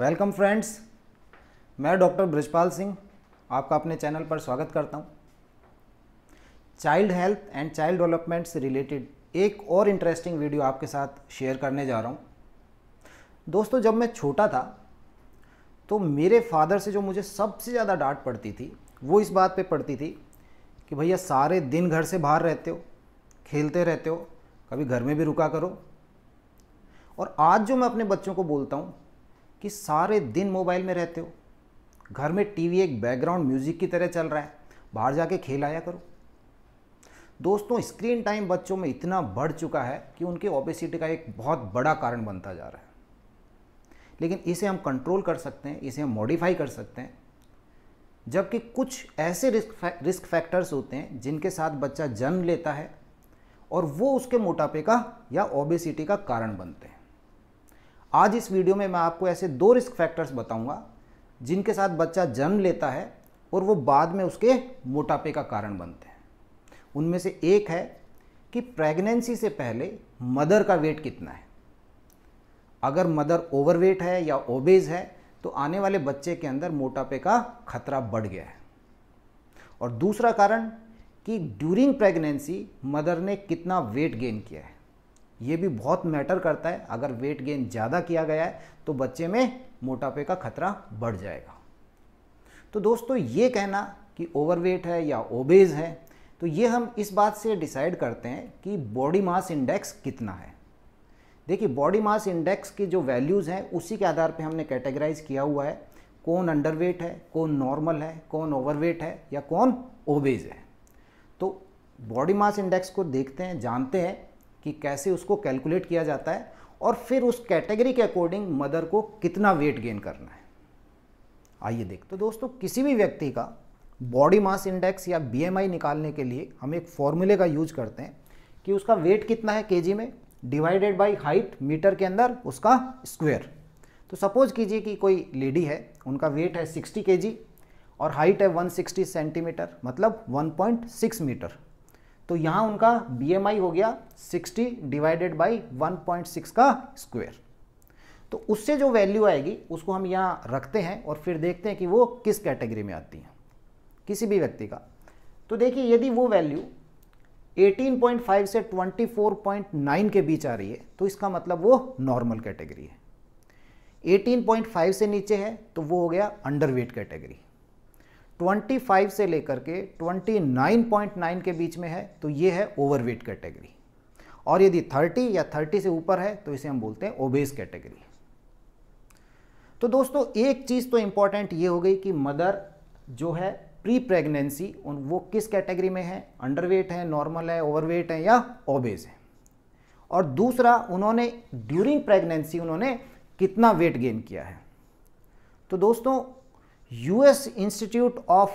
Welcome friends मैं doctor Brajpal Singh आपका अपने चैनल पर स्वागत करता हूं। Child health and child development से रिलेटेड एक और इंटरेस्टिंग वीडियो आपके साथ शेयर करने जा रहा हूं। दोस्तों जब मैं छोटा था तो मेरे फादर से जो मुझे सबसे ज़्यादा डांट पड़ती थी वो इस बात पर पड़ती थी कि भैया सारे दिन घर से बाहर रहते हो खेलते रहते हो कभी घर में भी रुका करो और आज जो मैं अपने बच्चों को बोलता हूँ कि सारे दिन मोबाइल में रहते हो घर में टीवी एक बैकग्राउंड म्यूजिक की तरह चल रहा है बाहर जाके खेल आया करो दोस्तों स्क्रीन टाइम बच्चों में इतना बढ़ चुका है कि उनके ओबेसिटी का एक बहुत बड़ा कारण बनता जा रहा है लेकिन इसे हम कंट्रोल कर सकते हैं इसे हम मॉडिफाई कर सकते हैं जबकि कुछ ऐसे रिस्क फै, रिस्क फैक्टर्स होते हैं जिनके साथ बच्चा जन्म लेता है और वो उसके मोटापे का या ओबेसिटी का कारण बनते हैं आज इस वीडियो में मैं आपको ऐसे दो रिस्क फैक्टर्स बताऊंगा जिनके साथ बच्चा जन्म लेता है और वो बाद में उसके मोटापे का कारण बनते हैं उनमें से एक है कि प्रेगनेंसी से पहले मदर का वेट कितना है अगर मदर ओवरवेट है या ओबेज है तो आने वाले बच्चे के अंदर मोटापे का खतरा बढ़ गया है और दूसरा कारण कि ड्यूरिंग प्रेगनेंसी मदर ने कितना वेट गेन किया है ये भी बहुत मैटर करता है अगर वेट गेन ज़्यादा किया गया है तो बच्चे में मोटापे का खतरा बढ़ जाएगा तो दोस्तों ये कहना कि ओवरवेट है या ओबेज है तो ये हम इस बात से डिसाइड करते हैं कि बॉडी मास इंडेक्स कितना है देखिए बॉडी मास इंडेक्स के जो वैल्यूज़ हैं उसी के आधार पर हमने कैटेगराइज किया हुआ है कौन अंडरवेट है कौन नॉर्मल है कौन ओवरवेट है या कौन ओबेज है तो बॉडी मास इंडेक्स को देखते हैं जानते हैं कि कैसे उसको कैलकुलेट किया जाता है और फिर उस कैटेगरी के अकॉर्डिंग मदर को कितना वेट गेन करना है आइए देख तो दोस्तों किसी भी व्यक्ति का बॉडी मास इंडेक्स या बीएमआई निकालने के लिए हम एक फॉर्मूले का यूज करते हैं कि उसका वेट कितना है केजी में डिवाइडेड बाई हाइट मीटर के अंदर उसका स्क्वायर तो सपोज कीजिए कि कोई लेडी है उनका वेट है 60 केजी और हाइट है 160 सेंटीमीटर मतलब 1.6 मीटर तो यहां उनका बीएमआई हो गया 60 डिवाइडेड बाई 1.6 का स्क्वायर तो उससे जो वैल्यू आएगी उसको हम यहां रखते हैं और फिर देखते हैं कि वो किस कैटेगरी में आती है किसी भी व्यक्ति का तो देखिए यदि वो वैल्यू 18.5 से 24.9 के बीच आ रही है तो इसका मतलब वो नॉर्मल कैटेगरी है 18.5 से नीचे है तो वो हो गया अंडरवेट कैटेगरी 25 से लेकर के 29.9 के बीच में है तो ये है ओवरवेट कैटेगरी और यदि 30 या 30 से ऊपर है तो इसे हम बोलते हैं ओबेस कैटेगरी तो दोस्तों एक चीज़ तो इंपॉर्टेंट ये हो गई कि मदर जो है प्री प्रेगनेंसी उन वो किस कैटेगरी में है अंडरवेट है नॉर्मल है ओवरवेट है या ओबेज है और दूसरा उन्होंने ड्यूरिंग प्रेगनेंसी उन्होंने कितना वेट गेन किया है तो दोस्तों यूएस इंस्टीट्यूट ऑफ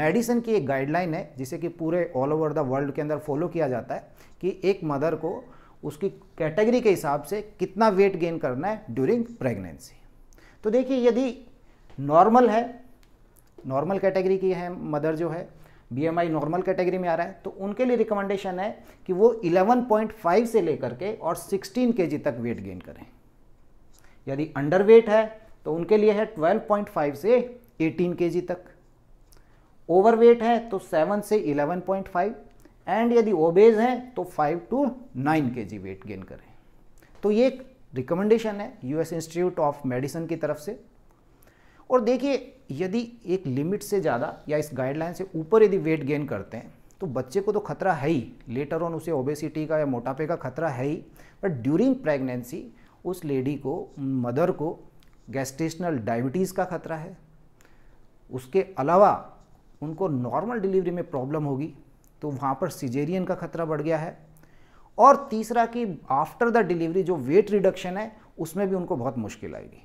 मेडिसिन की एक गाइडलाइन है जिसे कि पूरे ऑल ओवर द वर्ल्ड के अंदर फॉलो किया जाता है कि एक मदर को उसकी कैटेगरी के हिसाब से कितना वेट गेन करना है ड्यूरिंग प्रेगनेंसी तो देखिए यदि नॉर्मल है नॉर्मल कैटेगरी की है मदर जो है बीएमआई नॉर्मल कैटेगरी में आ रहा है तो उनके लिए रिकमेंडेशन है कि वो 11.5 से लेकर के और 16 के तक वेट गेन करें यदि अंडर वेट है तो उनके लिए है 12.5 से 18 के तक ओवरवेट है तो 7 से 11.5 एंड यदि ओबेज हैं तो 5 टू 9 के वेट गेन करें तो ये एक रिकमेंडेशन है यूएस इंस्टीट्यूट ऑफ मेडिसिन की तरफ से और देखिए यदि एक लिमिट से ज़्यादा या इस गाइडलाइन से ऊपर यदि वेट गेन करते हैं तो बच्चे को तो खतरा है ही लेटर ऑन उसे ओबेसिटी का या मोटापे का खतरा है ही बट ड्यूरिंग प्रेगनेंसी उस लेडी को मदर को गैस्टेशनल डायबिटीज़ का खतरा है उसके अलावा उनको नॉर्मल डिलीवरी में प्रॉब्लम होगी तो वहाँ पर सिजेरियन का खतरा बढ़ गया है और तीसरा कि आफ्टर द डिलीवरी जो वेट रिडक्शन है उसमें भी उनको बहुत मुश्किल आएगी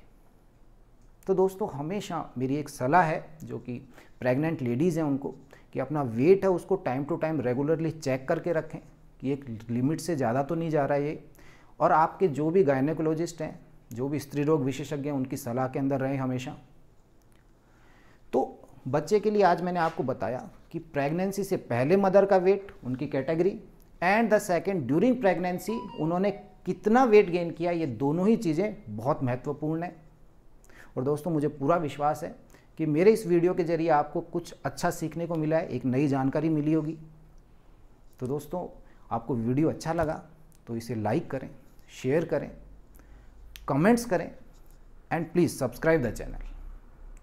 तो दोस्तों हमेशा मेरी एक सलाह है जो कि प्रेग्नेंट लेडीज़ हैं उनको कि अपना वेट है उसको time to time regularly check करके रखें कि एक लिमिट से ज़्यादा तो नहीं जा रहा ये और आपके जो भी गायनेकोलॉजिस्ट हैं जो भी स्त्री रोग विशेषज्ञ हैं उनकी सलाह के अंदर रहें हमेशा तो बच्चे के लिए आज मैंने आपको बताया कि प्रेगनेंसी से पहले मदर का वेट उनकी category and the second during pregnancy उन्होंने कितना वेट गेन किया ये दोनों ही चीज़ें बहुत महत्वपूर्ण हैं और दोस्तों मुझे पूरा विश्वास है कि मेरे इस वीडियो के जरिए आपको कुछ अच्छा सीखने को मिला है एक नई जानकारी मिली होगी तो दोस्तों आपको वीडियो अच्छा लगा तो इसे लाइक करें शेयर करें कमेंट्स करें and please subscribe the channel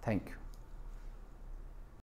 thank you